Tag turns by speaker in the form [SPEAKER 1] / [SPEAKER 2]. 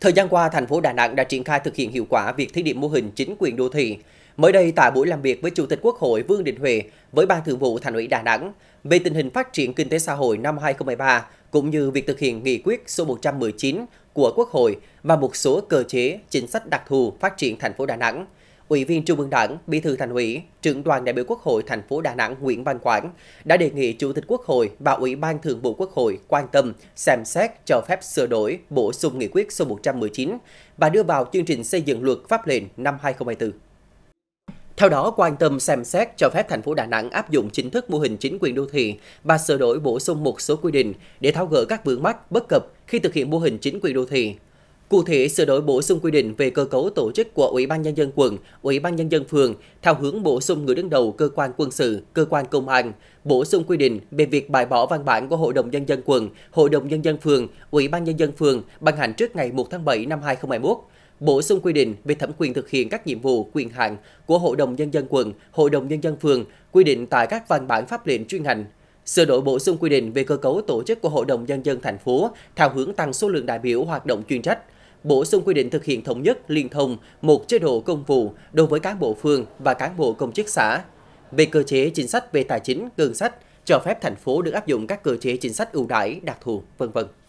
[SPEAKER 1] Thời gian qua, thành phố Đà Nẵng đã triển khai thực hiện hiệu quả việc thí điểm mô hình chính quyền đô thị. Mới đây, tại buổi làm việc với Chủ tịch Quốc hội Vương Đình Huệ với Ban Thường vụ Thành ủy Đà Nẵng về tình hình phát triển kinh tế xã hội năm 2023 cũng như việc thực hiện nghị quyết số 119 của Quốc hội và một số cơ chế chính sách đặc thù phát triển thành phố Đà Nẵng – Ủy viên Trung ương Đảng, Bí thư Thành ủy, trưởng đoàn đại biểu Quốc hội thành phố Đà Nẵng Nguyễn Văn Quảng đã đề nghị Chủ tịch Quốc hội và Ủy ban Thường vụ Quốc hội quan tâm xem xét cho phép sửa đổi, bổ sung nghị quyết số 119 và đưa vào chương trình xây dựng luật pháp lệnh năm 2024. Theo đó, quan tâm xem xét cho phép thành phố Đà Nẵng áp dụng chính thức mô hình chính quyền đô thị và sửa đổi bổ sung một số quy định để tháo gỡ các vướng mắc bất cập khi thực hiện mô hình chính quyền đô thị Cụ thể, sửa đổi bổ sung quy định về cơ cấu tổ chức của Ủy ban Nhân dân quận, Ủy ban Nhân dân phường, theo hướng bổ sung người đứng đầu cơ quan quân sự, cơ quan công an, bổ sung quy định về việc bãi bỏ văn bản của Hội đồng Nhân dân quận, Hội đồng Nhân dân phường, Ủy ban Nhân dân phường ban hành trước ngày 1 tháng 7 năm 2021, bổ sung quy định về thẩm quyền thực hiện các nhiệm vụ quyền hạn của Hội đồng Nhân dân quận, Hội đồng Nhân dân phường, quy định tại các văn bản pháp lệnh chuyên ngành sửa đổi bổ sung quy định về cơ cấu tổ chức của Hội đồng Nhân dân thành phố theo hướng tăng số lượng đại biểu hoạt động chuyên trách, bổ sung quy định thực hiện thống nhất liên thông một chế độ công vụ đối với cán bộ phường và cán bộ công chức xã. Về cơ chế chính sách về tài chính, ngân sách, cho phép thành phố được áp dụng các cơ chế chính sách ưu đãi đặc thù, vân vân.